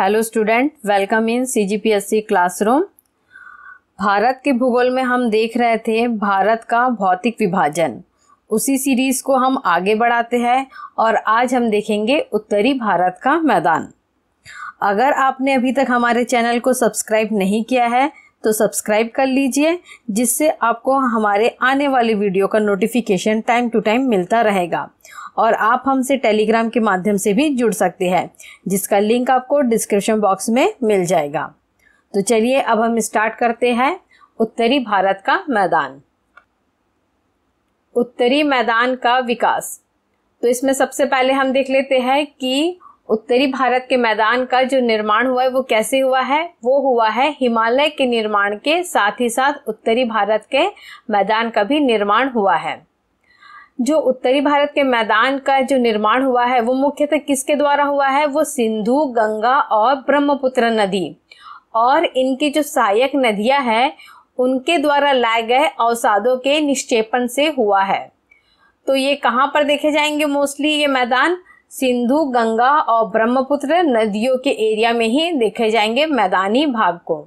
hello student welcome in CGPSC classroom Bharat के भूगोल में हम देख रहे थे भारत का भौतिक विभाजन उसी सीरीज को हम आगे बढ़ाते हैं और आज हम देखेंगे उत्तरी भारत का मैदान अगर आपने अभी तक हमारे चैनल को सब्सक्राइब नहीं किया है तो सब्सक्राइब कर लीजिए जिससे आपको हमारे आने वाली वीडियो का नोटिफिकेशन टाइम टू टाइम मिलता रहेगा और आप हमसे टेलीग्राम के माध्यम से भी जुड़ सकते हैं जिसका लिंक आपको डिस्क्रिप्शन बॉक्स में मिल जाएगा तो चलिए अब हम स्टार्ट करते हैं उत्तरी भारत का मैदान उत्तरी मैदान का विकास तो इसमें सबसे पहले हम देख लेते हैं कि उत्तरी भारत के मैदान का जो निर्माण हुआ है वो कैसे हुआ है वो हुआ है हिमालय के निर्माण के साथ ही साथ उत्तरी भारत के मैदान का भी निर्माण हुआ है जो उत्तरी भारत के मैदान का जो निर्माण हुआ है वो मुख्यतः किसके द्वारा हुआ है वो सिंधु गंगा और ब्रह्मपुत्र नदी और इनकी जो सहायक नदियां हैं उनके द्वारा लाए गए अवसादों के निक्षेपण से हुआ है तो ये कहाँ पर देखे जाएंगे मोस्टली ये मैदान सिंधु गंगा और ब्रह्मपुत्र नदियों के एरिया में ही देखे जाएंगे मैदानी भाग को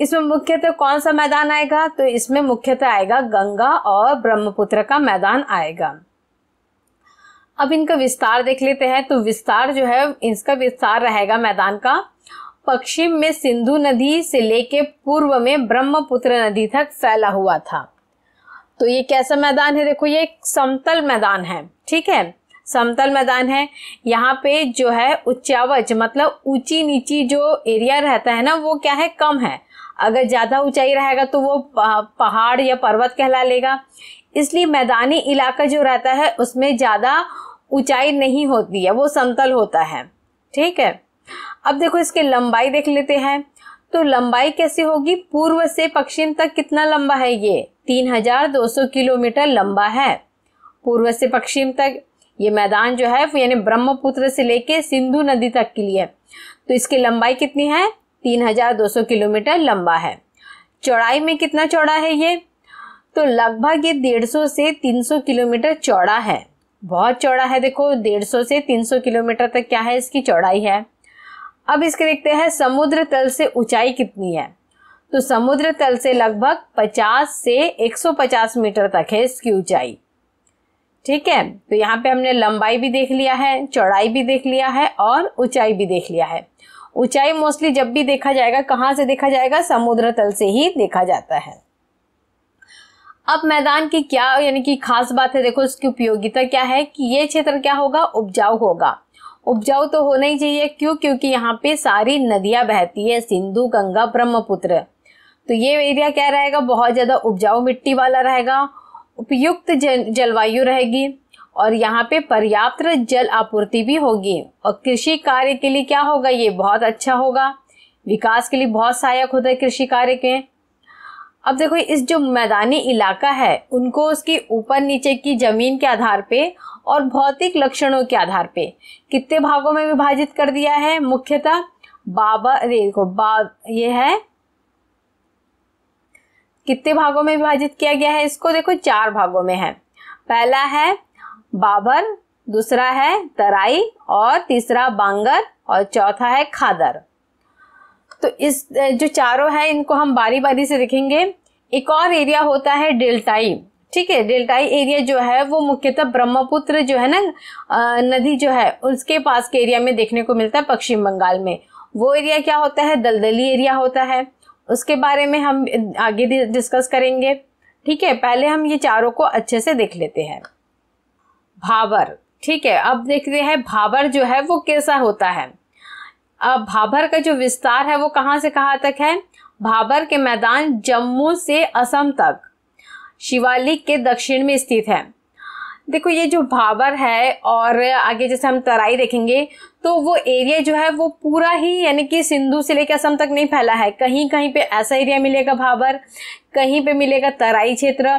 इसमें मुख्यतः कौन सा मैदान आएगा तो इसमें मुख्यतः आएगा गंगा और ब्रह्मपुत्र का मैदान आएगा अब इनका विस्तार देख लेते हैं तो विस्तार जो है इसका विस्तार रहेगा मैदान का पश्चिम में सिंधु नदी से लेके पूर्व में ब्रह्मपुत्र नदी तक फैला हुआ था तो ये कैसा मैदान है देखो ये समतल मैदान है ठीक है समतल मैदान है यहाँ पे जो है उच्चावच मतलब ऊंची नीची जो एरिया रहता है ना वो क्या है कम है अगर ज़्यादा ऊंचाई रहेगा तो वो पहाड़ या पर्वत कहला लेगा इसलिए मैदानी इलाका जो रहता है उसमें ज़्यादा ऊंचाई नहीं होती है वो समतल होता है ठीक है अब देखो इसके लंबाई देख लेते हैं तो लंबाई कैसे होगी पूर्व से पश्चिम तक कितना लंबा है ये 3,200 किलोमीटर लंबा है पूर्व से पश्चिम तक ये मैदान जो है यानी ब्रह्मपुत्र से लेके सिंधु नदी तक के लिए तो इसकी लंबाई कितनी है 3200 किलोमीटर लंबा है चौड़ाई में कितना चौड़ा है ये तो लगभग ये 150 से 300 किलोमीटर चौड़ा है बहुत चौड़ा है देखो 150 से 300 किलोमीटर तक क्या है इसकी चौड़ाई है अब इसके देखते हैं समुद्र तल से ऊंचाई कितनी है तो समुद्र तल से लगभग 50 से 150 मीटर तक है इसकी ऊंचाई ठीक है तो यहाँ पे हमने लंबाई भी देख लिया है चौड़ाई भी देख लिया है और ऊंचाई भी देख लिया है ऊंचाई मोस्टली जब भी देखा जाएगा कहाँ से देखा जाएगा समुद्र तल से ही देखा जाता है अब मैदान की क्या यानी कि खास बात है देखो इसकी उपयोगिता क्या है कि ये क्षेत्र क्या होगा उपजाऊ होगा उपजाऊ तो होना ही चाहिए क्यों क्योंकि यहाँ पे सारी नदियां बहती है सिंधु गंगा ब्रह्मपुत्र तो ये एरिया क्या रहेगा बहुत ज़्यादा उपजाऊ मिट्टी वाला रहेगा उपयुक्त जलवायु रहेगी और यहाँ पे पर्याप्त जल आपूर्ति भी होगी और कृषि कार्य के लिए क्या होगा ये बहुत अच्छा होगा विकास के लिए बहुत सहायक होता है कृषि कार्य के अब देखो इस जो मैदानी इलाका है उनको उसकी ऊपर नीचे की जमीन के आधार पे और भौतिक लक्षणों के आधार पे कितने भागों में विभाजित कर दिया है मुख्यतः बाबा देखो बा ये है कितने भागों में विभाजित किया गया है इसको देखो चार भागों में है पहला है बाबर दूसरा है तराई और तीसरा बांगर और चौथा है खादर तो इस जो चारों है इनको हम बारी बारी से देखेंगे एक और एरिया होता है डेल्टाई ठीक है डेल्टाई एरिया जो है वो मुख्यतः ब्रह्मपुत्र जो है ना नदी जो है उसके पास के एरिया में देखने को मिलता है पश्चिम बंगाल में वो एरिया क्या होता है दलदली एरिया होता है उसके बारे में हम आगे डिस्कस करेंगे ठीक है पहले हम ये चारों को अच्छे से देख लेते हैं भावर ठीक है अब देखते हैं भाबर जो है वो कैसा होता है अब भाबर का जो विस्तार है वो कहाँ से कहाँ तक है भाबर के मैदान जम्मू से असम तक शिवालिक के दक्षिण में स्थित है देखो ये जो भाबर है और आगे जैसे हम तराई देखेंगे तो वो एरिया जो है वो पूरा ही यानी कि सिंधु से लेकर असम तक नहीं फैला है कहीं कहीं पे ऐसा एरिया मिलेगा भाबर कहीं पे मिलेगा तराई क्षेत्र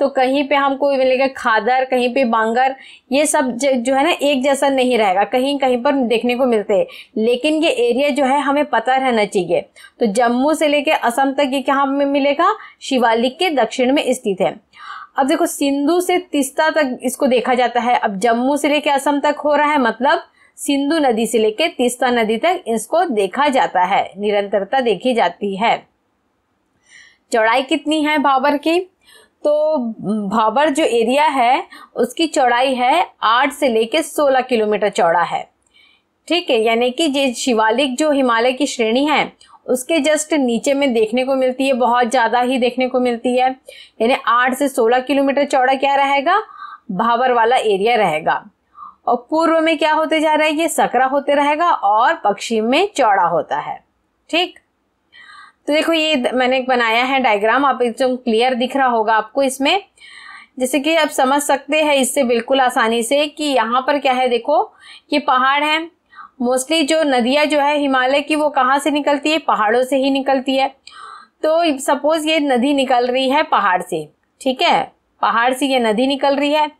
तो कहीं पे हमको मिलेगा खादर कहीं पे बांगर ये सब जो है ना एक जैसा नहीं रहेगा कहीं कहीं पर देखने को मिलते हैं लेकिन ये एरिया जो है हमें पता रहना चाहिए तो जम्मू से लेकर असम तक ये कहाँ में मिलेगा शिवालिक के दक्षिण में स्थित है अब देखो सिंधु से तिस्ता तक इसको देखा जाता है अब जम्मू से लेके असम तक हो रहा है मतलब सिंधु नदी से लेके तिस्ता नदी तक इसको देखा जाता है निरंतरता देखी जाती है चौड़ाई कितनी है भाबर की तो भाबर जो एरिया है उसकी चौड़ाई है आठ से लेके सोलह किलोमीटर चौड़ा है ठीक है यानी कि ये शिवालिक जो हिमालय की श्रेणी है उसके जस्ट नीचे में देखने को मिलती है बहुत ज़्यादा ही देखने को मिलती है यानी आठ से सोलह किलोमीटर चौड़ा क्या रहेगा भावर वाला एरिया रहेगा और पूर्व में क्या होते जा रहा है ये सकरा होते रहेगा और पश्चिम में चौड़ा होता है ठीक तो देखो ये मैंने बनाया है डायग्राम आप एकदम क्लियर दिख रहा होगा आपको इसमें जैसे कि आप समझ सकते हैं इससे बिल्कुल आसानी से कि यहाँ पर क्या है देखो ये पहाड़ है मोस्टली जो नदियाँ जो है हिमालय की वो कहाँ से निकलती है पहाड़ों से ही निकलती है तो सपोज ये नदी निकल रही है पहाड़ से ठीक है पहाड़ से ये नदी निकल रही है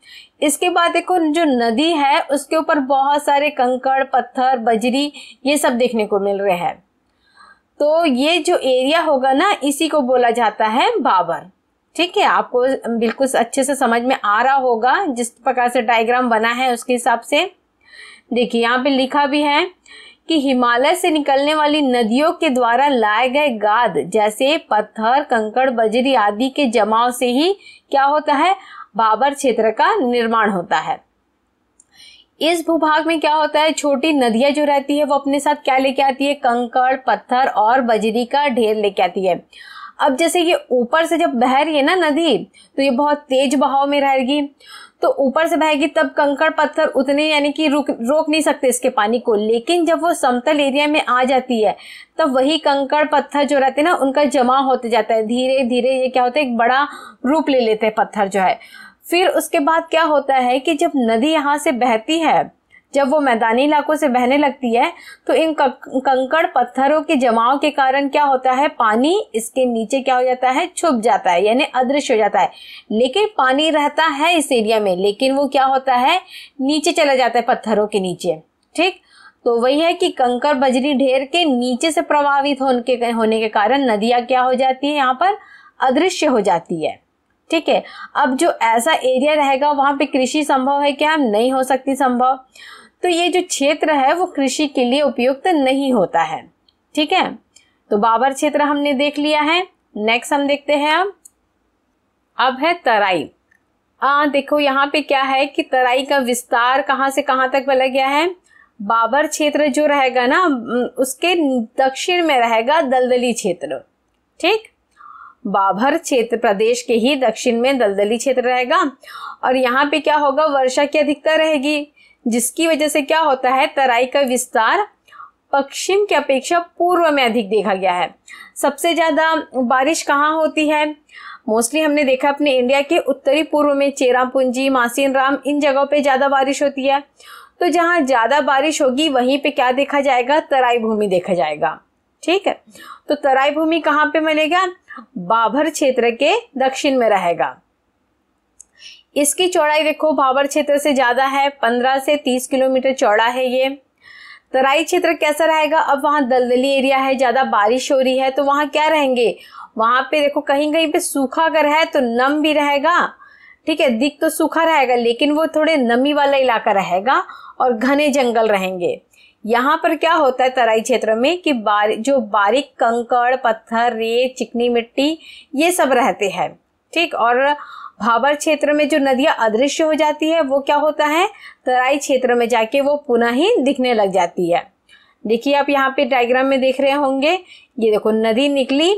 इसके बाद देखो जो नदी है उसके ऊपर बहुत सारे कंकड़ पत्थर बजरी ये सब देखने को मिल रहे हैं तो ये जो एरिया होगा ना इसी को बोला जाता है बाबर ठीक है आपको बिल्कुल अच्छे से समझ में आ रहा होगा जिस प्रकार से डायग्राम बना है उसके हिसाब से देखिए यहाँ पे लिखा भी है कि हिमालय से निकलने वाली नदियों के द्वारा लाए गए गाद जैसे पत्थर कंकड़ बजरी आदि के जमाव से ही क्या होता है बाबर क्षेत्र का निर्माण होता है इस भूभाग में क्या होता है छोटी नदियां जो रहती है वो अपने साथ क्या लेके आती है कंकड़ पत्थर और बजरी का ढेर लेके आती है अब जैसे ये ऊपर से जब बह रही है ना नदी तो ये बहुत तेज बहाव में रहेगी तो ऊपर से बहेगी तब कंकड़ पत्थर उतने यानी कि रुक रोक नहीं सकते इसके पानी को लेकिन जब वो समतल एरिया में आ जाती है तब वही कंकड़ पत्थर जो रहते हैं ना उनका जमा होते जाता है धीरे धीरे ये क्या होता है एक बड़ा रूप ले लेते हैं पत्थर जो है फिर उसके बाद क्या होता है कि जब नदी यहाँ से बहती है जब वो मैदानी इलाकों से बहने लगती है तो इन कंकड़ पत्थरों के जमाव के कारण क्या होता है पानी इसके नीचे क्या हो जाता है छुप जाता है यानी अदृश्य हो जाता है लेकिन पानी रहता है इस एरिया में लेकिन वो क्या होता है नीचे चला जाता है पत्थरों के नीचे ठीक तो वही है कि कंकर बजरी ढेर के नीचे से प्रभावित होने के होने के कारण नदियां क्या हो जाती है यहाँ पर अदृश्य हो जाती है ठीक है अब जो ऐसा एरिया रहेगा वहां पे कृषि संभव है क्या नहीं हो सकती संभव तो ये जो क्षेत्र है वो कृषि के लिए उपयुक्त नहीं होता है ठीक है तो बाबर क्षेत्र हमने देख लिया है नेक्स्ट हम देखते हैं अब अब है तराई आ, हाँ, देखो यहाँ पे क्या है कि तराई का विस्तार कहाँ से कहाँ तक बल गया है बाबर क्षेत्र जो रहेगा ना उसके दक्षिण में रहेगा दलदली क्षेत्र ठीक बाबर क्षेत्र प्रदेश के ही दक्षिण में दलदली क्षेत्र रहेगा और यहाँ पे क्या होगा वर्षा की अधिकता रहेगी जिसकी वजह से क्या होता है तराई का विस्तार पश्चिम की अपेक्षा पूर्व में अधिक देखा गया है सबसे ज्यादा बारिश कहाँ होती है मोस्टली हमने देखा अपने इंडिया के उत्तरी पूर्व में चेरापूंजी मासीन राम इन जगहों पे ज्यादा बारिश होती है तो जहाँ ज्यादा बारिश होगी वहीं पे क्या देखा जाएगा तराई भूमि देखा जाएगा ठीक है तो तराई भूमि कहाँ पे मिलेगा बाभर क्षेत्र के दक्षिण में रहेगा इसकी चौड़ाई देखो भावर क्षेत्र से ज़्यादा है पंद्रह से तीस किलोमीटर चौड़ा है ये तराई क्षेत्र कैसा रहेगा अब वहाँ दलदली एरिया है ज़्यादा बारिश हो रही है तो वहाँ क्या रहेंगे वहाँ पे देखो कहीं कहीं पे सूखा अगर है तो नम भी रहेगा ठीक है दिख तो सूखा रहेगा लेकिन वो थोड़े नमी वाला इलाका रहेगा और घने जंगल रहेंगे यहाँ पर क्या होता है तराई क्षेत्र में कि बार जो बारीक कंकड़ पत्थर रेत चिकनी मिट्टी ये सब रहते हैं ठीक और भाबर क्षेत्र में जो नदियां अदृश्य हो जाती है वो क्या होता है तराई क्षेत्र में जाके वो पुनः ही दिखने लग जाती है देखिए आप यहाँ पे डायग्राम में देख रहे होंगे ये देखो नदी निकली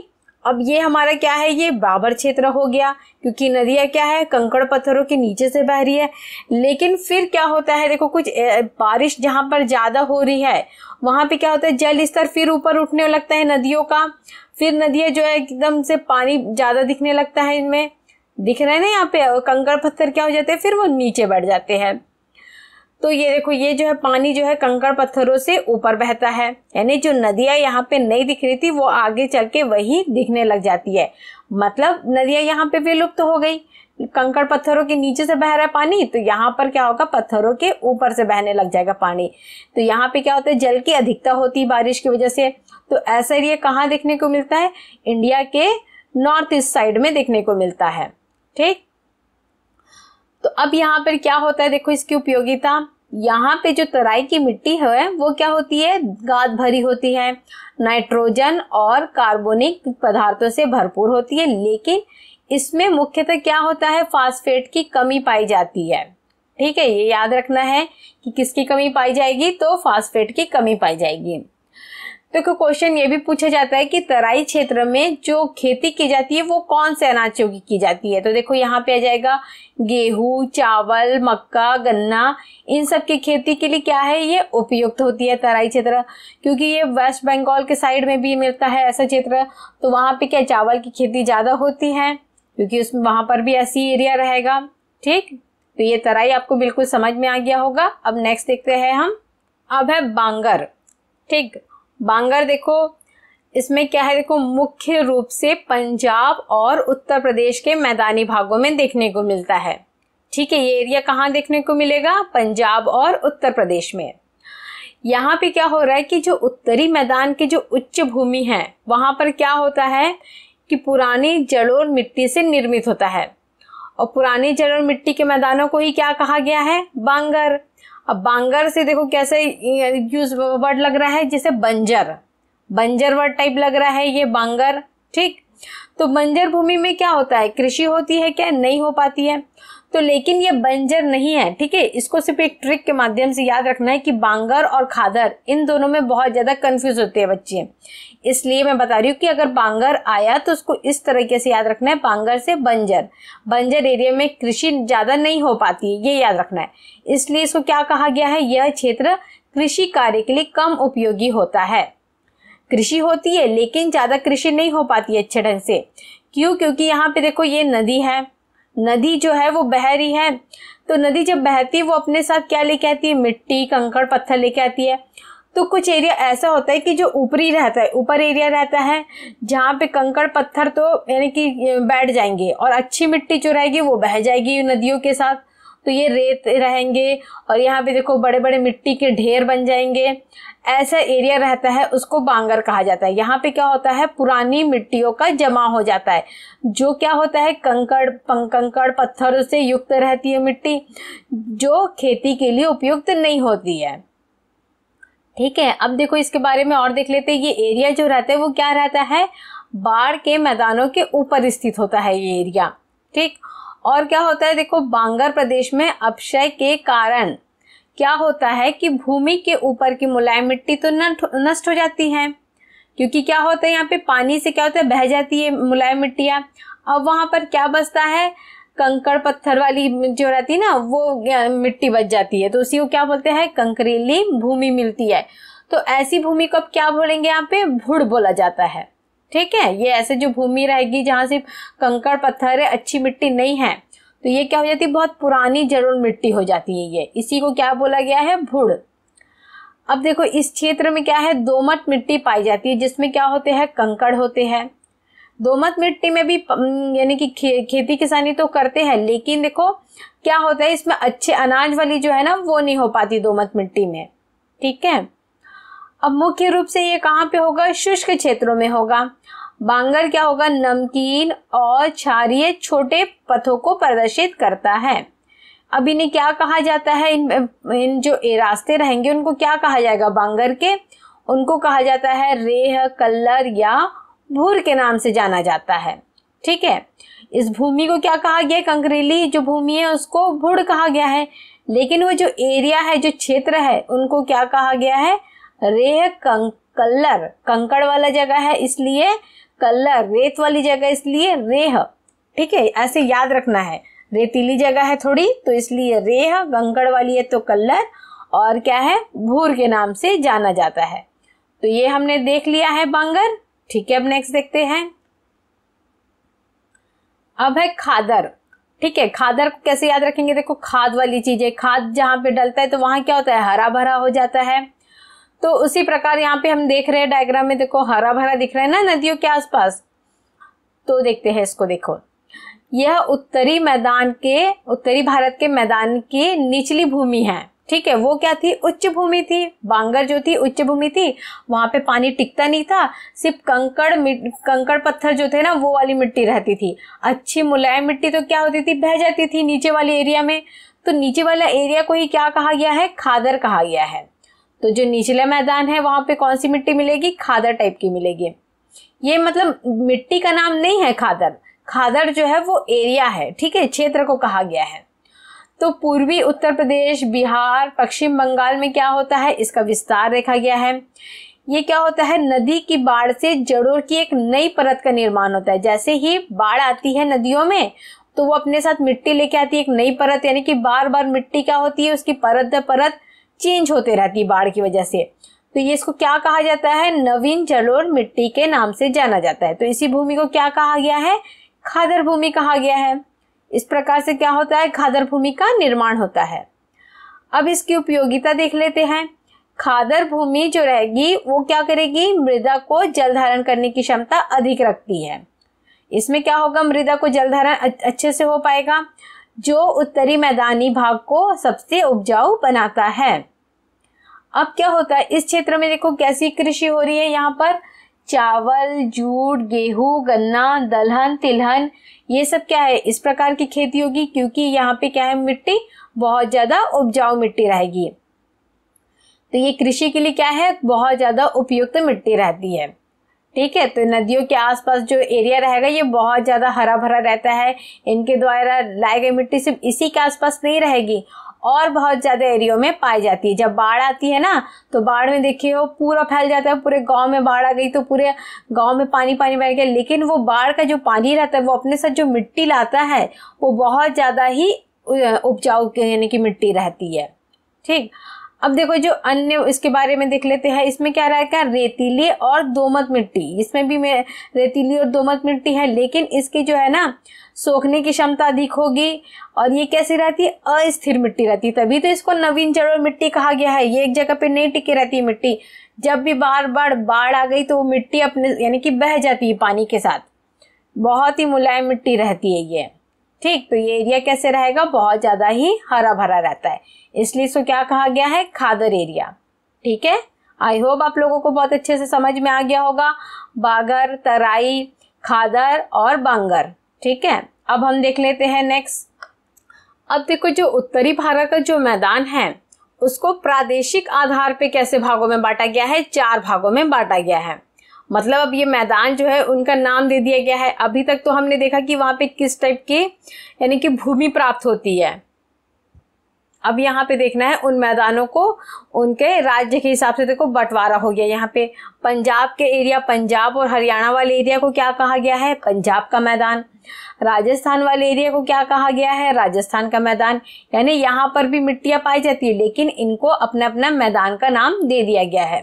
अब ये हमारा क्या है ये बाबर क्षेत्र हो गया क्योंकि नदियाँ क्या है कंकड़ पत्थरों के नीचे से बह रही है लेकिन फिर क्या होता है देखो कुछ बारिश जहाँ पर ज़्यादा हो रही है वहाँ पे क्या होता है जल स्तर फिर ऊपर उठने लगता है नदियों का फिर नदियाँ जो है एकदम से पानी ज़्यादा दिखने लगता है इनमें दिख रहे हैं ना यहाँ पे कंकड़ पत्थर क्या हो जाते हैं फिर वो नीचे बढ़ जाते हैं तो ये देखो ये जो है पानी जो है कंकड़ पत्थरों से ऊपर बहता है यानी जो नदियां यहाँ पे नहीं दिख रही थी वो आगे चल के वही दिखने लग जाती है मतलब नदियां यहाँ पे विलुप्त तो हो गई कंकड़ पत्थरों के नीचे से बह रहा है पानी तो यहाँ पर क्या होगा पत्थरों के ऊपर से बहने लग जाएगा पानी तो यहाँ पे क्या होता है जल की अधिकता होती है बारिश की वजह से तो ऐसा ये कहाँ देखने को मिलता है इंडिया के नॉर्थ ईस्ट साइड में देखने को मिलता है ठीक तो अब यहाँ पर क्या होता है देखो इसकी उपयोगिता यहाँ पे जो तराई की मिट्टी है वो क्या होती है गाद भरी होती है नाइट्रोजन और कार्बोनिक पदार्थों से भरपूर होती है लेकिन इसमें मुख्यतः क्या होता है फास्फेट की कमी पाई जाती है ठीक है ये याद रखना है कि किसकी कमी पाई जाएगी तो फास्फेट की कमी पाई जाएगी तो क्वेश्चन ये भी पूछा जाता है कि तराई क्षेत्र में जो खेती की जाती है वो कौन से अनाज की की जाती है तो देखो यहाँ पे आ जाएगा गेहूं चावल मक्का गन्ना इन सब की खेती के लिए क्या है ये उपयुक्त होती है तराई क्षेत्र क्योंकि ये वेस्ट बंगाल के साइड में भी मिलता है ऐसा क्षेत्र तो वहाँ पे क्या चावल की खेती ज़्यादा होती है क्योंकि उसमें वहां पर भी ऐसी एरिया रहेगा ठीक तो ये तराई आपको बिल्कुल समझ में आ गया होगा अब नेक्स्ट देखते हैं हम अब है बांगर ठीक बांगर देखो इसमें क्या है देखो मुख्य रूप से पंजाब और उत्तर प्रदेश के मैदानी भागों में देखने को मिलता है ठीक है ये एरिया कहाँ देखने को मिलेगा पंजाब और उत्तर प्रदेश में यहाँ पे क्या हो रहा है कि जो उत्तरी मैदान के जो उच्च भूमि है वहाँ पर क्या होता है कि पुरानी जड़ों मिट्टी से निर्मित होता है और पुरानी जड़ों मिट्टी के मैदानों को ही क्या कहा गया है बांगर अब बांगर से देखो कैसे यूज वर्ड लग रहा है जैसे बंजर बंजर वर्ड टाइप लग रहा है ये बांगर ठीक तो बंजर भूमि में क्या होता है कृषि होती है क्या नहीं हो पाती है तो लेकिन ये बंजर नहीं है ठीक है इसको सिर्फ एक ट्रिक के माध्यम से याद रखना है कि बांगर और खादर इन दोनों में बहुत ज़्यादा कंफ्यूज होते हैं बच्चे इसलिए मैं बता रही हूँ कि अगर बांगर आया तो उसको इस तरीके से याद रखना है बांगर से बंजर बंजर एरिया में कृषि ज़्यादा नहीं हो पाती है ये याद रखना है इसलिए इसको क्या कहा गया है यह क्षेत्र कृषि कार्य के लिए कम उपयोगी होता है कृषि होती है लेकिन ज़्यादा कृषि नहीं हो पाती है अच्छे ढंग से क्यों क्योंकि यहाँ पे देखो ये नदी है नदी जो है वो बह रही है तो नदी जब बहती है वो अपने साथ क्या लेके आती है मिट्टी कंकड़ पत्थर लेके आती है तो कुछ एरिया ऐसा होता है कि जो ऊपरी रहता है ऊपर एरिया रहता है जहाँ पे कंकड़ पत्थर तो यानी कि बैठ जाएंगे और अच्छी मिट्टी जो रहेगी वो बह जाएगी नदियों के साथ तो ये रेत रहेंगे और यहाँ पे देखो बड़े बड़े मिट्टी के ढेर बन जाएंगे ऐसा एरिया रहता है उसको बांगर कहा जाता है यहाँ पे क्या होता है पुरानी मिट्टियों का जमा हो जाता है जो क्या होता है कंकड़ कंकड़ पत्थरों से युक्त रहती है मिट्टी जो खेती के लिए उपयुक्त नहीं होती है ठीक है अब देखो इसके बारे में और देख लेते हैं ये एरिया जो रहता है वो क्या रहता है बाढ़ के मैदानों के ऊपर स्थित होता है ये एरिया ठीक और क्या होता है देखो बांगर प्रदेश में अपशय के कारण क्या होता है कि भूमि के ऊपर की मुलायम मिट्टी तो नष्ट हो जाती है क्योंकि क्या होता है यहाँ पे पानी से क्या होता है बह जाती है मुलायम मिट्टियाँ अब वहां पर क्या बचता है कंकड़ पत्थर वाली जो रहती है ना वो मिट्टी बच जाती है तो उसी को क्या बोलते हैं कंकरीली भूमि मिलती है तो ऐसी भूमि को अब क्या बोलेंगे यहाँ पे भुड़ बोला जाता है ठीक है ये ऐसे जो भूमि रहेगी जहाँ सिर्फ कंकड़ पत्थर है अच्छी मिट्टी नहीं है तो ये क्या हो जाती है बहुत पुरानी जरूर मिट्टी हो जाती है ये इसी को क्या बोला गया है भूड़ अब देखो इस क्षेत्र में क्या है दोमट मिट्टी पाई जाती है जिसमें क्या होते हैं कंकड़ होते हैं दोमत मिट्टी में भी यानी कि खे, खेती किसानी तो करते हैं लेकिन देखो क्या होता है इसमें अच्छे अनाज वाली जो है ना वो नहीं हो पाती दोमत मिट्टी में ठीक है अब मुख्य रूप से ये कहाँ पे होगा शुष्क क्षेत्रों में होगा बांगर क्या होगा नमकीन और क्षारिय छोटे पथों को प्रदर्शित करता है अब इन्हें क्या कहा जाता है इन इन जो रास्ते रहेंगे उनको क्या कहा जाएगा बांगर के उनको कहा जाता है रेह कल्लर या भूर के नाम से जाना जाता है ठीक है इस भूमि को क्या कहा गया कंकरेली जो भूमि है उसको भूड कहा गया है लेकिन वो जो एरिया है जो क्षेत्र है उनको क्या कहा गया है रे कंक कलर कंकड़ वाला जगह है इसलिए कलर रेत वाली जगह इसलिए रेह ठीक है ऐसे याद रखना है रेतीली जगह है थोड़ी तो इसलिए रेह कंकड़ वाली है तो कल्लर और क्या है भूर के नाम से जाना जाता है तो ये हमने देख लिया है बांगर ठीक है अब नेक्स्ट देखते हैं अब है खादर ठीक है खादर कैसे याद रखेंगे देखो खाद वाली चीजें खाद जहां पे डलता है तो वहां क्या होता है हरा भरा हो जाता है तो उसी प्रकार यहाँ पे हम देख रहे हैं डायग्राम में देखो हरा भरा दिख रहा है ना नदियों के आसपास तो देखते हैं इसको देखो यह उत्तरी मैदान के उत्तरी भारत के मैदान की निचली भूमि है ठीक है वो क्या थी उच्च भूमि थी बांगर जो थी उच्च भूमि थी वहां पे पानी टिकता नहीं था सिर्फ कंकड़ कंकड़ पत्थर जो थे ना वो वाली मिट्टी रहती थी अच्छी मुलायम मिट्टी तो क्या होती थी बह जाती थी नीचे वाले एरिया में तो नीचे वाला एरिया को ही क्या कहा गया है खादर कहा गया है तो जो निचला मैदान है वहां पे कौन सी मिट्टी मिलेगी खादर टाइप की मिलेगी ये मतलब मिट्टी का नाम नहीं है खादर खादर जो है वो एरिया है ठीक है क्षेत्र को कहा गया है तो पूर्वी उत्तर प्रदेश बिहार पश्चिम बंगाल में क्या होता है इसका विस्तार देखा गया है ये क्या होता है नदी की बाढ़ से जड़ों की एक नई परत का निर्माण होता है जैसे ही बाढ़ आती है नदियों में तो वो अपने साथ मिट्टी लेके आती है एक नई परत यानी कि बार बार मिट्टी क्या होती है उसकी परत दर परत चेंज होते रहती है बाढ़ की वजह से तो ये इसको क्या कहा जाता है नवीन जलोर मिट्टी के नाम से जाना जाता है तो इसी भूमि को क्या कहा गया है खादर भूमि कहा गया है इस प्रकार से क्या होता है खादर भूमि का निर्माण होता है अब इसकी उपयोगिता देख लेते हैं खादर भूमि जो रहेगी वो क्या करेगी मृदा को जल धारण करने की क्षमता अधिक रखती है इसमें क्या होगा मृदा को जल धारण अच्छे से हो पाएगा जो उत्तरी मैदानी भाग को सबसे उपजाऊ बनाता है अब क्या होता है इस क्षेत्र में देखो कैसी कृषि हो रही है यहाँ पर चावल जूट गेहूं गन्ना दलहन तिलहन ये सब क्या है इस प्रकार की खेती होगी क्योंकि यहाँ पे क्या है मिट्टी बहुत ज़्यादा उपजाऊ मिट्टी रहेगी तो ये कृषि के लिए क्या है बहुत ज़्यादा उपयुक्त मिट्टी रहती है ठीक है तो नदियों के आसपास जो एरिया रहेगा ये बहुत ज़्यादा हरा भरा रहता है इनके द्वारा लाई गई मिट्टी सिर्फ इसी के आसपास नहीं रहेगी और बहुत ज़्यादा एरियो में पाई जाती है जब बाढ़ आती है ना तो बाढ़ में देखिए वो पूरा फैल जाता है पूरे गांव में बाढ़ आ गई तो पूरे गांव में पानी पानी बह गया लेकिन वो बाढ़ का जो पानी रहता है वो अपने साथ जो मिट्टी लाता है वो बहुत ज़्यादा ही उपजाऊ यानी कि मिट्टी रहती है ठीक अब देखो जो अन्य इसके बारे में देख लेते हैं इसमें क्या रहेगा रेतीली और दोमत मिट्टी इसमें भी रेतीली और दोमत मिट्टी है लेकिन इसकी जो है ना सोखने की क्षमता अधिक होगी और ये कैसी रहती है अस्थिर मिट्टी रहती है तभी तो इसको नवीन जड़ों मिट्टी कहा गया है ये एक जगह पे नहीं टिकी रहती मिट्टी जब भी बार बार बाढ़ आ गई तो वो मिट्टी अपने यानी कि बह जाती है पानी के साथ बहुत ही मुलायम मिट्टी रहती है ये ठीक तो ये एरिया कैसे रहेगा बहुत ज़्यादा ही हरा भरा रहता है इसलिए इसको क्या कहा गया है खादर एरिया ठीक है आई होप आप लोगों को बहुत अच्छे से समझ में आ गया होगा बागर तराई खादर और बांगर ठीक है अब हम देख लेते हैं नेक्स्ट अब देखो जो उत्तरी भारत का जो मैदान है उसको प्रादेशिक आधार पे कैसे भागों में बांटा गया है चार भागों में बांटा गया है मतलब अब ये मैदान जो है उनका नाम दे दिया गया है अभी तक तो हमने देखा कि वहां पे किस टाइप की यानी कि भूमि प्राप्त होती है अब यहाँ पे देखना है उन मैदानों को उनके राज्य के हिसाब से देखो बंटवारा हो गया यहाँ पे पंजाब के एरिया पंजाब और हरियाणा वाले एरिया को क्या कहा गया है पंजाब का मैदान राजस्थान वाले एरिया को क्या कहा गया है राजस्थान का मैदान यानी यहाँ पर भी मिट्टियां पाई जाती है लेकिन इनको अपना अपना मैदान का नाम दे दिया गया है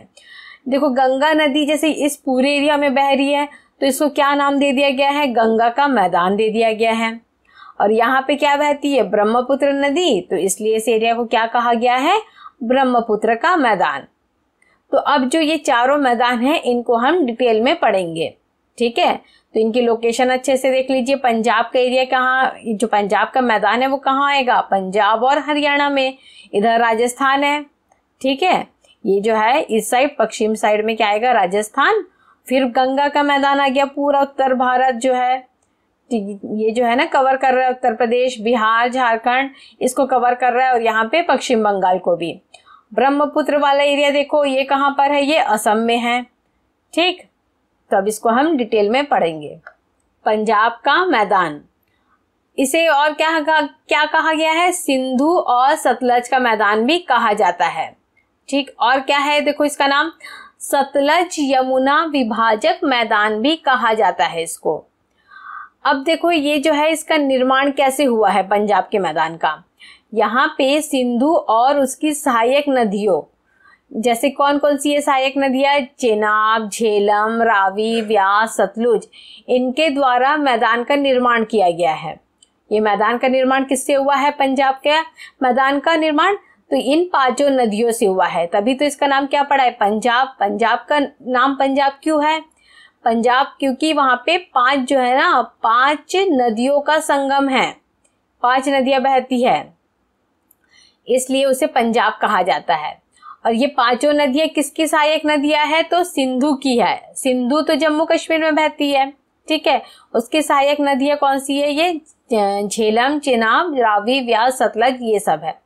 देखो गंगा नदी जैसे इस पूरे एरिया में बह रही है तो इसको क्या नाम दे दिया गया है गंगा का मैदान दे दिया गया है और यहाँ पे क्या बहती है ब्रह्मपुत्र नदी तो इसलिए इस एरिया को क्या कहा गया है ब्रह्मपुत्र का मैदान तो अब जो ये चारों मैदान हैं इनको हम डिटेल में पढ़ेंगे ठीक है तो इनकी लोकेशन अच्छे से देख लीजिए पंजाब का एरिया कहाँ जो पंजाब का मैदान है वो कहाँ आएगा पंजाब और हरियाणा में इधर राजस्थान है ठीक है ये जो है इस साइड पश्चिम साइड में क्या आएगा राजस्थान फिर गंगा का मैदान आ गया पूरा उत्तर भारत जो है ये जो है ना कवर कर रहा है उत्तर प्रदेश बिहार झारखंड इसको कवर कर रहा है और यहाँ पे पश्चिम बंगाल को भी ब्रह्मपुत्र वाला एरिया देखो ये कहाँ पर है ये असम में है ठीक तो अब इसको हम डिटेल में पढ़ेंगे पंजाब का मैदान इसे और क्या क्या कहा गया है सिंधु और सतलज का मैदान भी कहा जाता है ठीक और क्या है देखो इसका नाम सतलज यमुना विभाजक मैदान भी कहा जाता है इसको अब देखो ये जो है इसका निर्माण कैसे हुआ है पंजाब के मैदान का यहाँ पे सिंधु और उसकी सहायक नदियों जैसे कौन कौन सी ये सहायक नदियां चेनाब झेलम रावी व्यास सतलुज इनके द्वारा मैदान का निर्माण किया गया है ये मैदान का निर्माण किससे हुआ है पंजाब के मैदान का निर्माण तो इन पांचों नदियों से हुआ है तभी तो इसका नाम क्या पड़ा है पंजाब पंजाब का नाम पंजाब क्यों है पंजाब क्योंकि वहां पे पांच जो है ना पांच नदियों का संगम है पांच नदियां बहती है इसलिए उसे पंजाब कहा जाता है और ये पांचों नदियां किसकी सहायक नदियां है तो सिंधु की है सिंधु तो जम्मू कश्मीर में बहती है ठीक है उसकी सहायक नदियां कौन सी है ये झेलम चिनाब रावी व्यास सतलज ये सब है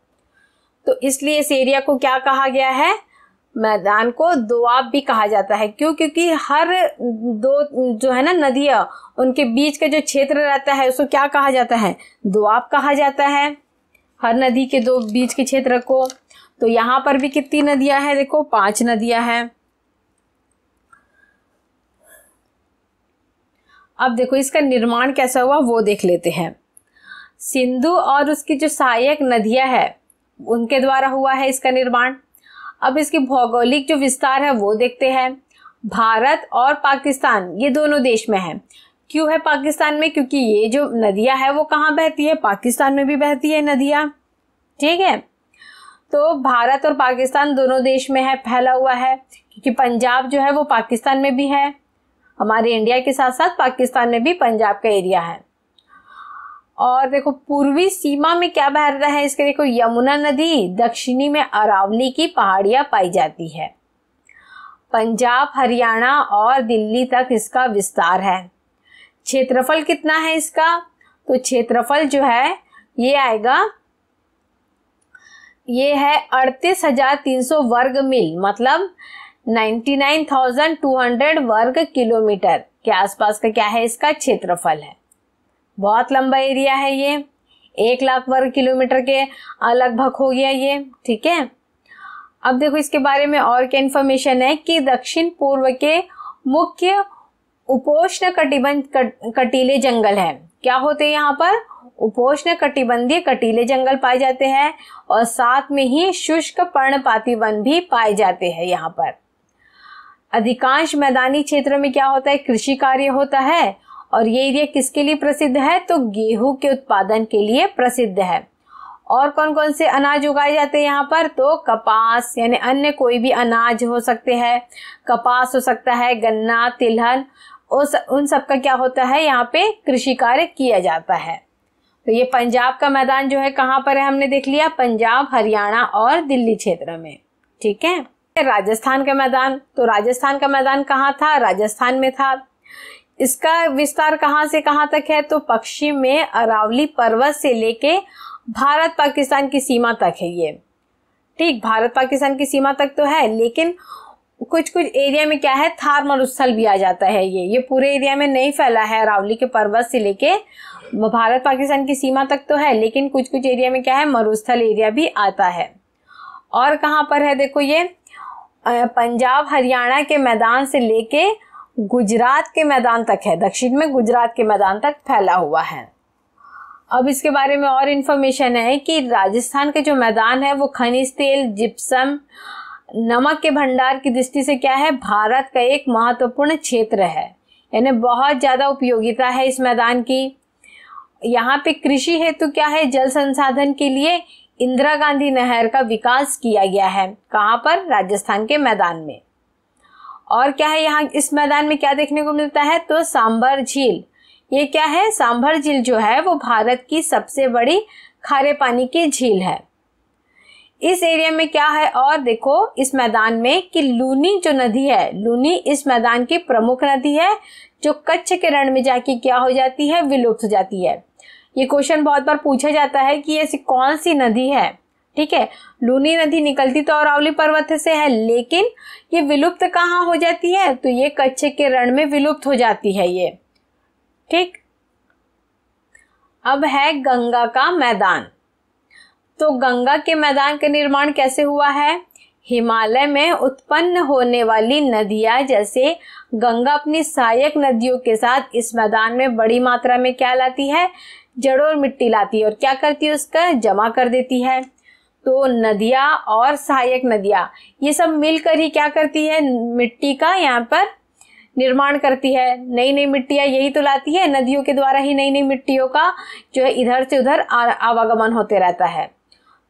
तो इसलिए इस एरिया को क्या कहा गया है मैदान को दोआब भी कहा जाता है क्यों क्योंकि हर दो जो है ना नदियां उनके बीच का जो क्षेत्र रहता है उसको क्या कहा जाता है दोआब कहा जाता है हर नदी के दो बीच के क्षेत्र को तो यहाँ पर भी कितनी नदियां हैं देखो पांच नदियां हैं अब देखो इसका निर्माण कैसा हुआ वो देख लेते हैं सिंधु और उसकी जो सहायक नदियां है उनके द्वारा हुआ है इसका निर्माण अब इसके भौगोलिक जो विस्तार है वो देखते हैं भारत और पाकिस्तान ये दोनों देश में है क्यों है पाकिस्तान में क्योंकि ये जो नदियां है वो कहाँ बहती है पाकिस्तान में भी बहती है नदियां ठीक है तो भारत और पाकिस्तान दोनों देश में है फैला हुआ है क्योंकि पंजाब जो है वो पाकिस्तान में भी है हमारे इंडिया के साथ साथ पाकिस्तान में भी पंजाब का एरिया है और देखो पूर्वी सीमा में क्या बह रहा है इसके देखो यमुना नदी दक्षिणी में अरावली की पहाड़ियां पाई जाती है पंजाब हरियाणा और दिल्ली तक इसका विस्तार है क्षेत्रफल कितना है इसका तो क्षेत्रफल जो है ये आएगा ये है अड़तीस हजार तीन सौ वर्ग मील मतलब ninety nine thousand two hundred वर्ग किलोमीटर के आसपास का क्या है इसका क्षेत्रफल है बहुत लंबा एरिया है ये एक लाख वर्ग किलोमीटर के लगभग हो गया ये ठीक है अब देखो इसके बारे में और क्या इन्फॉर्मेशन है कि दक्षिण पूर्व के मुख्य उपोष्ण कटिबंध कटीले जंगल है क्या होते हैं यहाँ पर उपोष्ण कटिबंधीय कटीले जंगल पाए जाते हैं और साथ में ही शुष्क पर्णपाती वन भी पाए जाते हैं यहाँ पर अधिकांश मैदानी क्षेत्रों में क्या होता है कृषि कार्य होता है और ये एरिया किसके लिए प्रसिद्ध है तो गेहूं के उत्पादन के लिए प्रसिद्ध है और कौन कौन से अनाज उगाए जाते हैं यहाँ पर तो कपास यानी अन्य कोई भी अनाज हो सकते हैं कपास हो सकता है गन्ना तिलहन उस उन सब का क्या होता है यहाँ पे कृषि कार्य किया जाता है तो ये पंजाब का मैदान जो है कहाँ पर है हमने देख लिया पंजाब हरियाणा और दिल्ली क्षेत्र में ठीक है राजस्थान का मैदान तो राजस्थान का मैदान कहाँ था राजस्थान में था इसका विस्तार कहाँ से कहाँ तक है तो पश्चिम में अरावली पर्वत से लेके भारत पाकिस्तान की सीमा तक है ये ठीक भारत पाकिस्तान की सीमा तक तो है लेकिन कुछ कुछ एरिया में क्या है थार मरुस्थल भी आ जाता है ये ये पूरे एरिया में नहीं फैला है अरावली के पर्वत से लेके भारत पाकिस्तान की सीमा तक तो है लेकिन कुछ कुछ एरिया में क्या है मरुस्थल एरिया भी आता है और कहाँ पर है देखो ये पंजाब हरियाणा के मैदान से लेके गुजरात के मैदान तक है दक्षिण में गुजरात के मैदान तक फैला हुआ है अब इसके बारे में और इन्फॉर्मेशन है कि राजस्थान के जो मैदान है वो खनिज तेल जिप्सम नमक के भंडार की दृष्टि से क्या है भारत का एक महत्वपूर्ण क्षेत्र है यानी बहुत ज़्यादा उपयोगिता है इस मैदान की यहाँ पे कृषि हेतु क्या है जल संसाधन के लिए इंदिरा गांधी नहर का विकास किया गया है कहाँ पर राजस्थान के मैदान में और क्या है यहाँ इस मैदान में क्या देखने को मिलता है तो सांभर झील ये क्या है सांभर झील जो है वो भारत की सबसे बड़ी खारे पानी की झील है इस एरिया में क्या है और देखो इस मैदान में कि लूनी जो नदी है लूनी इस मैदान की प्रमुख नदी है जो कच्छ के रण में जाके क्या हो जाती है विलुप्त हो जाती है ये क्वेश्चन बहुत बार पूछा जाता है कि ऐसी कौन सी नदी है ठीक है लूनी नदी निकलती तो अरावली पर्वत से है लेकिन ये विलुप्त कहाँ हो जाती है तो ये कच्छ के रण में विलुप्त हो जाती है ये ठीक अब है गंगा का मैदान तो गंगा के मैदान का निर्माण कैसे हुआ है हिमालय में उत्पन्न होने वाली नदियां जैसे गंगा अपनी सहायक नदियों के साथ इस मैदान में बड़ी मात्रा में क्या लाती है जड़ों और मिट्टी लाती है और क्या करती है उसका जमा कर देती है तो नदिया और सहायक नदिया ये सब मिलकर ही क्या करती है मिट्टी का यहाँ पर निर्माण करती है नई नई मिट्टियाँ यही तो लाती है नदियों के द्वारा ही नई नई मिट्टियों का जो है इधर से उधर आवागमन होते रहता है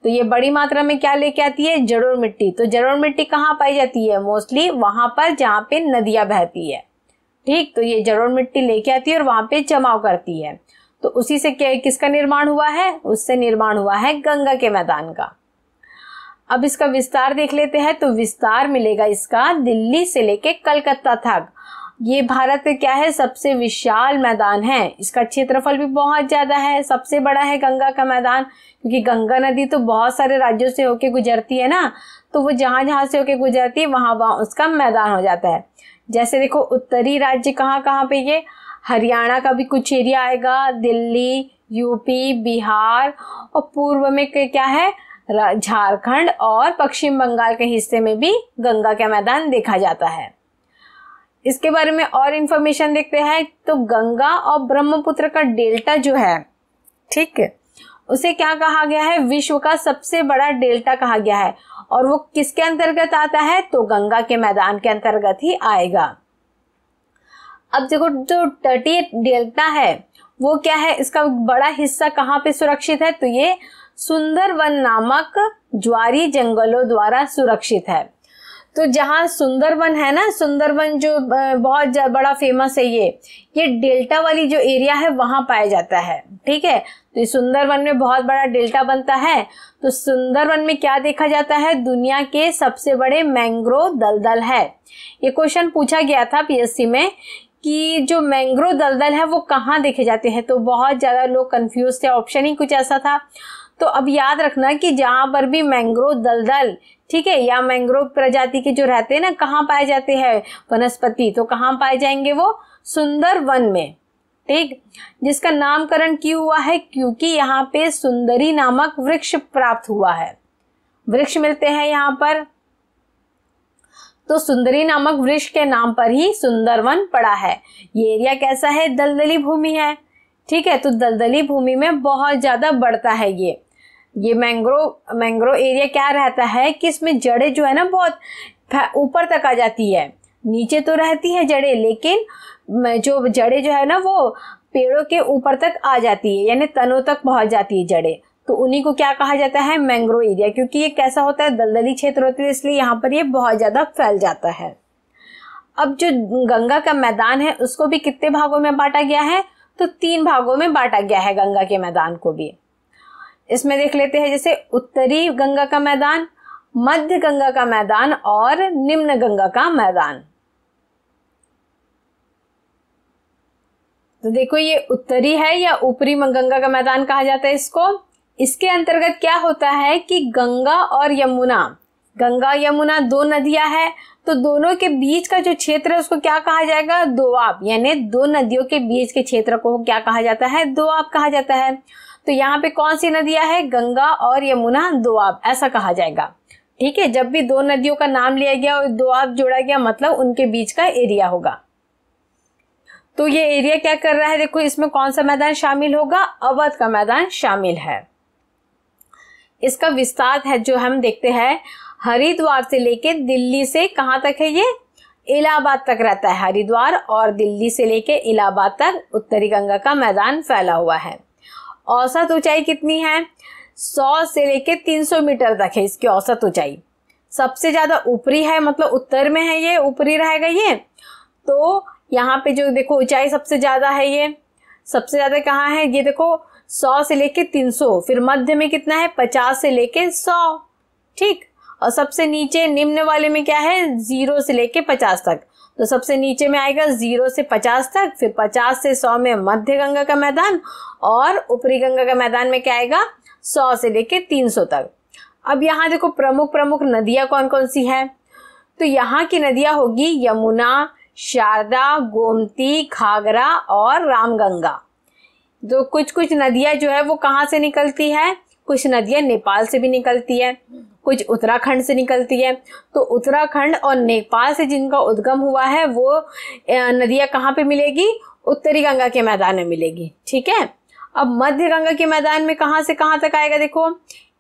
तो ये बड़ी मात्रा में क्या लेके आती है जड़ोड़ मिट्टी तो जड़ोड़ मिट्टी कहाँ पाई जाती है मोस्टली वहां पर जहाँ पे नदियां बहती है ठीक तो ये जड़ोड़ मिट्टी लेके आती है और वहां पे जमाव करती है तो उसी से किसका निर्माण हुआ है उससे निर्माण हुआ है गंगा के मैदान का अब इसका विस्तार देख लेते हैं तो विस्तार मिलेगा इसका दिल्ली से लेके कलकत्ता तक ये भारत का क्या है सबसे विशाल मैदान है इसका क्षेत्रफल भी बहुत ज़्यादा है सबसे बड़ा है गंगा का मैदान क्योंकि गंगा नदी तो बहुत सारे राज्यों से होके गुजरती है ना तो वो जहां जहां से होके गुजरती है वहां वहां उसका मैदान हो जाता है जैसे देखो उत्तरी राज्य कहाँ कहाँ पे ये हरियाणा का भी कुछ एरिया आएगा दिल्ली यूपी बिहार और पूर्व में क्या है झारखंड और पश्चिम बंगाल के हिस्से में भी गंगा का मैदान देखा जाता है इसके बारे में और इंफॉर्मेशन देखते हैं तो गंगा और ब्रह्मपुत्र का डेल्टा जो है ठीक है उसे क्या कहा गया है विश्व का सबसे बड़ा डेल्टा कहा गया है और वो किसके अंतर्गत आता है तो गंगा के मैदान के अंतर्गत ही आएगा अब देखो जो तटीय डेल्टा है वो क्या है इसका बड़ा हिस्सा कहाँ पे सुरक्षित है तो ये सुंदर वन नामक ज्वारी जंगलों द्वारा सुरक्षित है तो जहाँ सुंदरवन है ना सुंदरवन जो बहुत बड़ा फेमस है ये ये डेल्टा वाली जो एरिया है वहाँ पाया जाता है ठीक है तो सुंदरवन में बहुत बड़ा डेल्टा बनता है तो सुंदरवन में क्या देखा जाता है दुनिया के सबसे बड़े मैंग्रोव दलदल है ये क्वेश्चन पूछा गया था पीएससी में कि जो मैंग्रोव दलदल है वो कहाँ देखे जाते हैं तो बहुत ज़्यादा लोग कन्फ्यूज थे ऑप्शन ही कुछ ऐसा था तो अब याद रखना कि जहाँ पर भी मैंग्रोव दलदल ठीक है या मैंग्रोव प्रजाति के जो रहते हैं ना कहाँ पाए जाते हैं वनस्पति तो कहाँ पाए जाएंगे वो सुंदर वन में ठीक जिसका नामकरण क्यों हुआ है क्योंकि यहाँ पे सुंदरी नामक वृक्ष प्राप्त हुआ है वृक्ष मिलते हैं यहाँ पर तो सुंदरी नामक वृक्ष के नाम पर ही सुंदरवन पड़ा है ये एरिया कैसा है दलदली भूमि है ठीक है तो दलदली भूमि में बहुत ज्यादा बढ़ता है ये ये मैंग्रो मैंग्रो एरिया क्या रहता है कि इसमें जड़ें जो है ना बहुत ऊपर तक आ जाती है नीचे तो रहती है जड़ें लेकिन जो जड़ें जो है ना वो पेड़ों के ऊपर तक आ जाती है यानी तनों तक पहुंच जाती है जड़ें तो उन्हीं को क्या कहा जाता है मैंग्रो एरिया क्योंकि ये कैसा होता है दलदली क्षेत्र होती है इसलिए यहाँ पर ये बहुत ज़्यादा फैल जाता है अब जो गंगा का मैदान है उसको भी कितने भागों में बांटा गया है तो तीन भागों में बांटा गया है गंगा के मैदान को भी इसमें देख लेते हैं जैसे उत्तरी गंगा का मैदान मध्य गंगा का मैदान और निम्न गंगा का मैदान तो देखो ये उत्तरी है या ऊपरी गंगा का मैदान कहा जाता है इसको इसके अंतर्गत क्या होता है कि गंगा और यमुना गंगा यमुना दो नदियां हैं तो दोनों के बीच का जो क्षेत्र है उसको क्या कहा जाएगा दोआब यानी दो नदियों के बीच के क्षेत्र को क्या कहा जाता है दोआब कहा जाता है तो यहाँ पे कौन सी नदियां है गंगा और यमुना दोआब ऐसा कहा जाएगा ठीक है जब भी दो नदियों का नाम लिया गया और दोआब जोड़ा गया मतलब उनके बीच का एरिया होगा तो ये एरिया क्या कर रहा है देखो इसमें कौन सा मैदान शामिल होगा अवध का मैदान शामिल है इसका विस्तार है जो हम देखते हैं हरिद्वार से लेके दिल्ली से कहां तक है ये इलाहाबाद तक रहता है हरिद्वार और दिल्ली से लेके इलाहाबाद तक उत्तरी गंगा का मैदान फैला हुआ है औसत ऊंचाई कितनी है 100 से लेके 300 मीटर तक है इसकी औसत ऊंचाई सबसे ज़्यादा ऊपरी है मतलब उत्तर में है ये ऊपरी रहेगा ये तो यहाँ पे जो देखो ऊंचाई सबसे ज़्यादा है ये सबसे ज़्यादा कहाँ है ये देखो सौ से लेके तीन सौ फिर मध्य में कितना है पचास से लेके 100 ठीक और सबसे नीचे निम्न वाले में क्या है जीरो से लेके पचास तक तो सबसे नीचे में आएगा जीरो से पचास तक फिर पचास से सौ में मध्य गंगा का मैदान और ऊपरी गंगा का मैदान में क्या आएगा सौ से लेके तीन सौ तक अब यहाँ देखो प्रमुख प्रमुख नदियाँ कौन कौन सी है तो यहाँ की नदियाँ होगी यमुना शारदा गोमती घाघरा और रामगंगा तो कुछ कुछ नदियाँ जो है वो कहाँ से निकलती है कुछ नदियां नेपाल से भी निकलती है कुछ उत्तराखंड से निकलती है तो उत्तराखंड और नेपाल से जिनका उद्गम हुआ है वो नदियां कहाँ पे मिलेगी उत्तरी गंगा के मैदान में मिलेगी ठीक है अब मध्य गंगा के मैदान में कहाँ से कहाँ तक आएगा देखो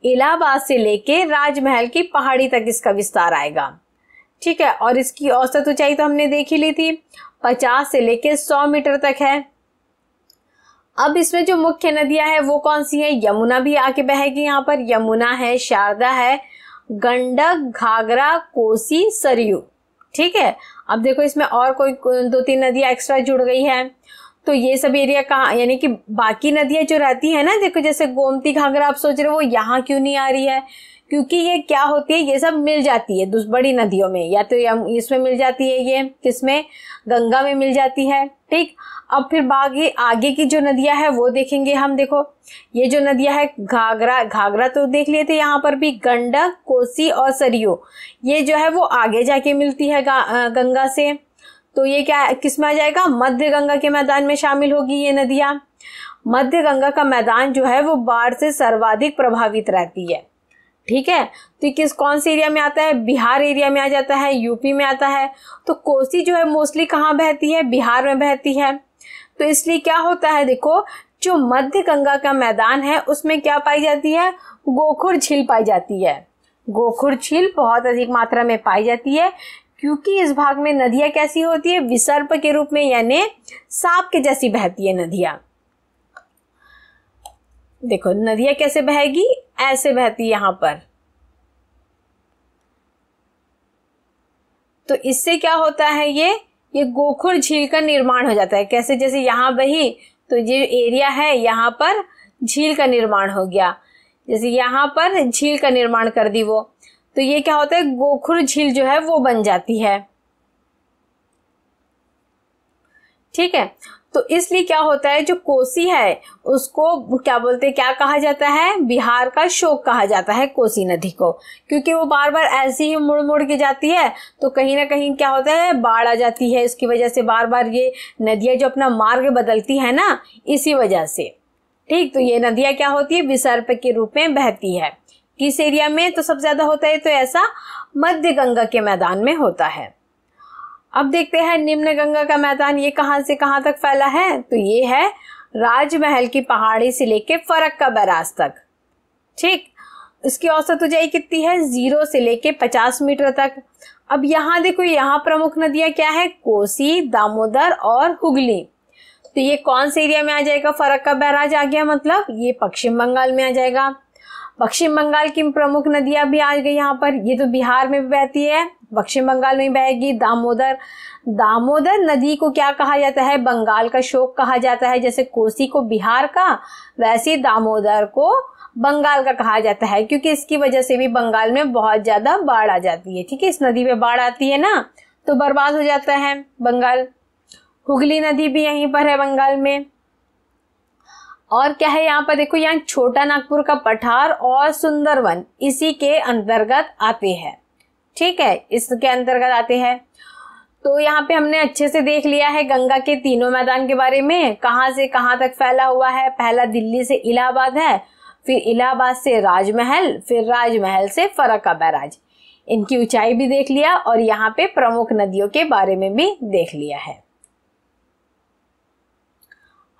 इलाहाबाद से लेके राजमहल की पहाड़ी तक इसका विस्तार आएगा ठीक है और इसकी औसत ऊंचाई तो हमने देखी ली थी पचास से लेके सौ मीटर तक है अब इसमें जो मुख्य नदियां हैं वो कौन सी है यमुना भी आके बहेगी यहाँ पर यमुना है शारदा है गंडक घाघरा कोसी सरयू ठीक है अब देखो इसमें और कोई दो तीन नदियां एक्स्ट्रा जुड़ गई है तो ये सब एरिया कहाँ यानी कि बाकी नदियाँ जो रहती है ना देखो जैसे गोमती घाघरा आप सोच रहे हो वो यहाँ क्यों नहीं आ रही है क्योंकि ये क्या होती है ये सब मिल जाती है बड़ी नदियों में या तो इसमें मिल जाती है ये किसमें गंगा में मिल जाती है ठीक अब फिर बाकी आगे की जो नदियां है वो देखेंगे हम देखो ये जो नदियां है घाघरा घाघरा तो देख लिए थे यहाँ पर भी गंडक कोसी और सरयू ये जो है वो आगे जाके मिलती है गंगा से तो ये क्या किस में आ जाएगा मध्य गंगा के मैदान में शामिल होगी ये नदियां मध्य गंगा का मैदान जो है वो बाढ़ से सर्वाधिक प्रभावित रहती है ठीक है तो किस कौन से एरिया में आता है बिहार एरिया में आ जाता है यूपी में आता है तो कोसी जो है मोस्टली कहाँ बहती है बिहार में बहती है तो इसलिए क्या होता है देखो जो मध्य गंगा का मैदान है उसमें क्या पाई जाती है गोखुर झील पाई जाती है गोखुर झील बहुत अधिक मात्रा में पाई जाती है क्योंकि इस भाग में नदियाँ कैसी होती है विसर्प के रूप में यानी सांप के जैसी बहती है नदियाँ देखो नदियाँ कैसे बहेगी ऐसे बहती है पर तो इससे क्या होता है ये ये गोखुर झील का निर्माण हो जाता है कैसे जैसे यहां बही तो ये एरिया है यहां पर झील का निर्माण हो गया जैसे यहां पर झील का निर्माण कर दी वो तो ये क्या होता है गोखुर झील जो है वो बन जाती है ठीक है तो इसलिए क्या होता है जो कोसी है उसको क्या बोलते क्या कहा जाता है बिहार का शोक कहा जाता है कोसी नदी को क्योंकि वो बार बार ऐसी ही मुड़ मुड़ के जाती है तो कहीं ना कहीं क्या होता है बाढ़ आ जाती है इसकी वजह से बार बार ये नदियां जो अपना मार्ग बदलती है ना इसी वजह से ठीक तो ये नदियाँ क्या होती है विसर्प के रूप में बहती है किस एरिया में तो सबसे ज़्यादा होता है तो ऐसा मध्य गंगा के मैदान में होता है अब देखते हैं निम्न गंगा का मैदान ये कहाँ से कहाँ तक फैला है तो ये है राजमहल की पहाड़ी से लेके फरक्का बैराज तक ठीक इसकी औसत ऊंचाई कितनी है जीरो से लेके पचास मीटर तक अब यहाँ देखो यहाँ प्रमुख नदियां क्या है कोसी दामोदर और हुगली तो ये कौन से एरिया में आ जाएगा फरक का बैराज आ गया मतलब ये पश्चिम बंगाल में आ जाएगा पश्चिम बंगाल की प्रमुख नदियां भी आ गई यहाँ पर ये तो बिहार में भी बहती है पश्चिम बंगाल में बहेगी दामोदर दामोदर नदी को क्या कहा जाता है बंगाल का शोक कहा जाता है जैसे कोसी को बिहार का वैसे दामोदर को बंगाल का कहा जाता है क्योंकि इसकी वजह से भी बंगाल में बहुत ज़्यादा बाढ़ आ जाती है ठीक है इस नदी में बाढ़ आती है ना तो बर्बाद हो जाता है बंगाल हुगली नदी भी यहीं पर है बंगाल में और क्या है यहाँ पर देखो यहाँ छोटा नागपुर का पठार और सुंदरवन इसी के अंतर्गत आते हैं ठीक है इसके अंतर्गत आते हैं तो यहाँ पे हमने अच्छे से देख लिया है गंगा के तीनों मैदान के बारे में कहाँ से कहाँ तक फैला हुआ है पहला दिल्ली से इलाहाबाद है फिर इलाहाबाद से राजमहल फिर राजमहल से फरक्का बैराज इनकी ऊंचाई भी देख लिया और यहाँ पे प्रमुख नदियों के बारे में भी देख लिया है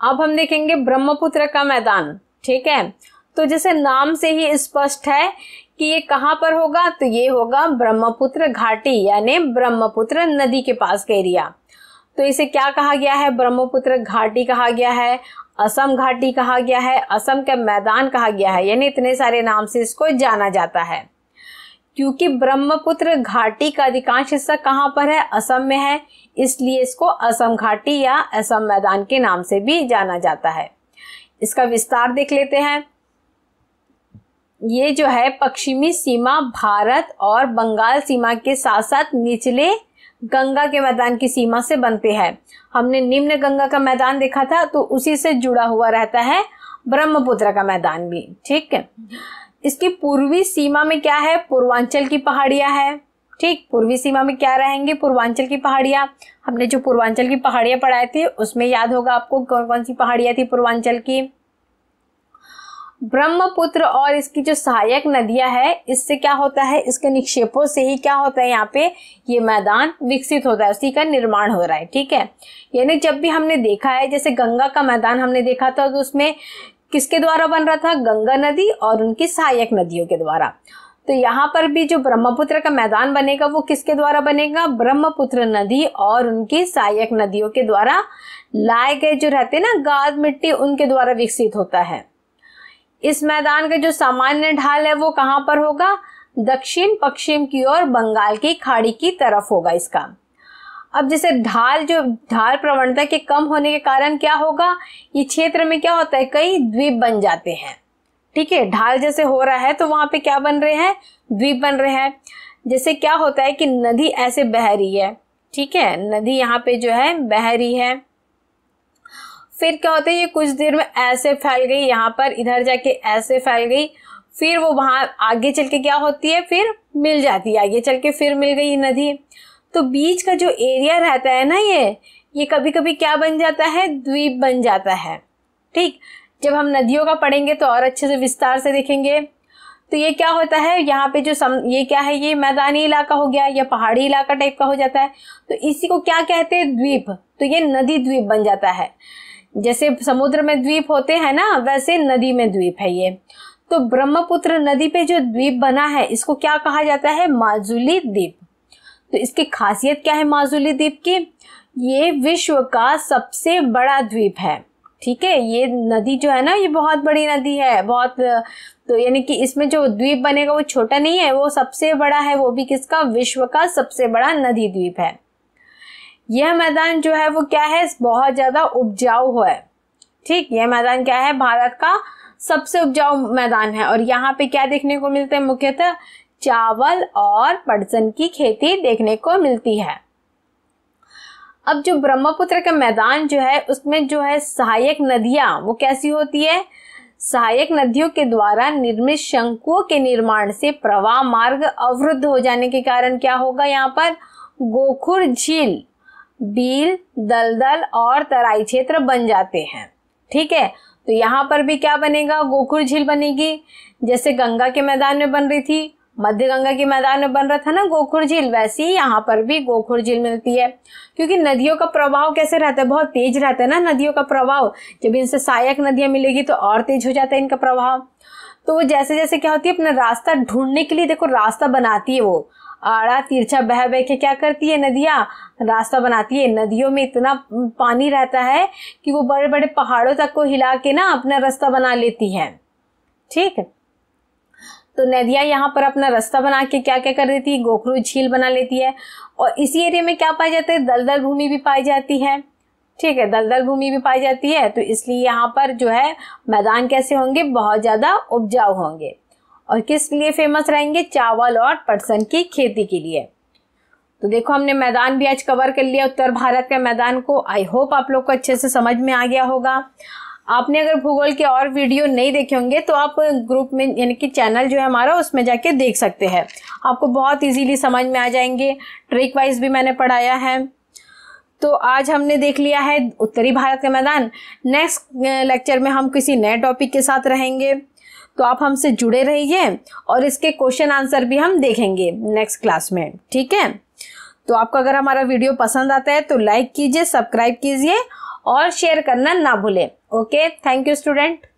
अब हम देखेंगे ब्रह्मपुत्र का मैदान ठीक है तो जैसे नाम से ही स्पष्ट है कि ये कहाँ पर होगा तो ये होगा ब्रह्मपुत्र घाटी यानी ब्रह्मपुत्र नदी के पास का एरिया तो इसे क्या कहा गया है ब्रह्मपुत्र घाटी कहा गया है असम घाटी कहा गया है असम का मैदान कहा गया है यानी इतने सारे नाम से इसको जाना जाता है क्योंकि ब्रह्मपुत्र घाटी का अधिकांश हिस्सा कहाँ पर है असम में है इसलिए इसको असम घाटी या असम मैदान के नाम से भी जाना जाता है इसका विस्तार देख लेते हैं ये जो है पश्चिमी सीमा भारत और बंगाल सीमा के साथ साथ निचले गंगा के मैदान की सीमा से बनते हैं हमने निम्न गंगा का मैदान देखा था तो उसी से जुड़ा हुआ रहता है ब्रह्मपुत्र का मैदान भी ठीक है इसकी पूर्वी सीमा में क्या है पूर्वांचल की पहाड़ियां है ठीक पूर्वी सीमा में क्या रहेंगे पूर्वांचल की पहाड़ियाँ हमने जो पूर्वांचल की पहाड़ियाँ पढ़ाई थी उसमें याद होगा आपको कौन कौन सी पहाड़ियाँ थी पूर्वांचल की ब्रह्मपुत्र और इसकी जो सहायक नदियां है इससे क्या होता है इसके निक्षेपों से ही क्या होता है यहाँ पे ये मैदान विकसित होता है उसी का निर्माण हो रहा है ठीक है यानी जब भी हमने देखा है जैसे गंगा का मैदान हमने देखा था तो उसमें किसके द्वारा बन रहा था गंगा नदी और उनकी सहायक नदियों के द्वारा तो यहाँ पर भी जो ब्रह्मपुत्र का मैदान बनेगा वो किसके द्वारा बनेगा ब्रह्मपुत्र नदी और उनकी सहायक नदियों के द्वारा लाए गए जो रहते हैं ना गाद मिट्टी उनके द्वारा विकसित होता है इस मैदान का जो सामान्य ढाल है वो कहाँ पर होगा दक्षिण पश्चिम की ओर बंगाल की खाड़ी की तरफ होगा इसका अब जैसे ढाल जो ढाल प्रवणता के कम होने के कारण क्या होगा ये क्षेत्र में क्या होता है कई द्वीप बन जाते हैं ठीक है ढाल जैसे हो रहा है तो वहां पे क्या बन रहे हैं द्वीप बन रहे हैं जैसे क्या होता है कि नदी ऐसे बह रही है ठीक है नदी यहाँ पे जो है बह रही है फिर क्या होता है ये कुछ देर में ऐसे फैल गई यहाँ पर इधर जाके ऐसे फैल गई फिर वो वहां आगे चल के क्या होती है फिर मिल जाती है आगे चल के फिर मिल गई नदी तो बीच का जो एरिया रहता है ना ये ये कभी कभी क्या बन जाता है द्वीप बन जाता है ठीक जब हम नदियों का पढ़ेंगे तो और अच्छे से विस्तार से देखेंगे तो ये क्या होता है यहाँ पे जो सम ये क्या है ये मैदानी इलाका हो गया या पहाड़ी इलाका टाइप का हो जाता है तो इसी को क्या कहते हैं द्वीप तो ये नदी द्वीप बन जाता है जैसे समुद्र में द्वीप होते हैं ना वैसे नदी में द्वीप है ये तो ब्रह्मपुत्र नदी पे जो द्वीप बना है इसको क्या कहा जाता है माजुली द्वीप तो इसकी खासियत क्या है माजुली द्वीप की ये विश्व का सबसे बड़ा द्वीप है ठीक है ये नदी जो है ना ये बहुत बड़ी नदी है बहुत तो यानी कि इसमें जो द्वीप बनेगा वो छोटा नहीं है वो सबसे बड़ा है वो भी किसका विश्व का सबसे बड़ा नदी द्वीप है यह मैदान जो है वो क्या है बहुत ज़्यादा उपजाऊ है ठीक यह मैदान क्या है भारत का सबसे उपजाऊ मैदान है और यहाँ पे क्या देखने को मिलता है मुख्यतः चावल और पटसन की खेती देखने को मिलती है अब जो ब्रह्मपुत्र का मैदान जो है उसमें जो है सहायक नदियां वो कैसी होती है सहायक नदियों के द्वारा निर्मित शंकुओं के निर्माण से प्रवाह मार्ग अवरुद्ध हो जाने के कारण क्या होगा यहाँ पर गोखुर झील बील दलदल और तराई क्षेत्र बन जाते हैं ठीक है तो यहाँ पर भी क्या बनेगा गोखुर झील बनेगी जैसे गंगा के मैदान में बन रही थी मध्य गंगा के मैदान में बन रहा था ना गोखुर झील वैसे ही यहाँ पर भी गोखुर झील मिलती है क्योंकि नदियों का प्रभाव कैसे रहता है बहुत तेज रहता है ना नदियों का प्रभाव जब इनसे सहायक नदियां मिलेगी तो और तेज हो जाता है इनका प्रभाव तो जैसे जैसे क्या होती है अपना रास्ता ढूंढने के लिए देखो रास्ता बनाती है वो आड़ा तिरछा बह बह के क्या करती है नदियाँ रास्ता बनाती है नदियों में इतना पानी रहता है कि वो बड़े बड़े पहाड़ों तक को हिला के ना अपना रास्ता बना लेती है ठीक है तो नदिया यहाँ पर अपना रास्ता बना के क्या क्या कर देती है गोखरू झील बना लेती है और इसी एरिया में क्या पाया जाता है दलदल भूमि भी पाई जाती है ठीक है दलदल भूमि भी पाई जाती है तो इसलिए यहाँ पर जो है मैदान कैसे होंगे बहुत ज़्यादा उपजाऊ होंगे और किस लिए फेमस रहेंगे चावल और पटसन की खेती के लिए तो देखो हमने मैदान भी आज कवर कर लिया उत्तर भारत के मैदान को आई होप आप लोग को अच्छे से समझ में आ गया होगा आपने अगर भूगोल के और वीडियो नहीं देखे होंगे तो आप ग्रुप में यानी कि चैनल जो है हमारा उसमें जाके देख सकते हैं आपको बहुत इजीली समझ में आ जाएंगे ट्रिक वाइज भी मैंने पढ़ाया है तो आज हमने देख लिया है उत्तरी भारत का मैदान नेक्स्ट लेक्चर में हम किसी नए टॉपिक के साथ रहेंगे तो आप हमसे जुड़े रहिए और इसके क्वेश्चन आंसर भी हम देखेंगे नेक्स्ट क्लास में ठीक है तो आपको अगर हमारा वीडियो पसंद आता है तो लाइक कीजिए सब्सक्राइब कीजिए और शेयर करना ना भूलें ओके थैंक यू स्टूडेंट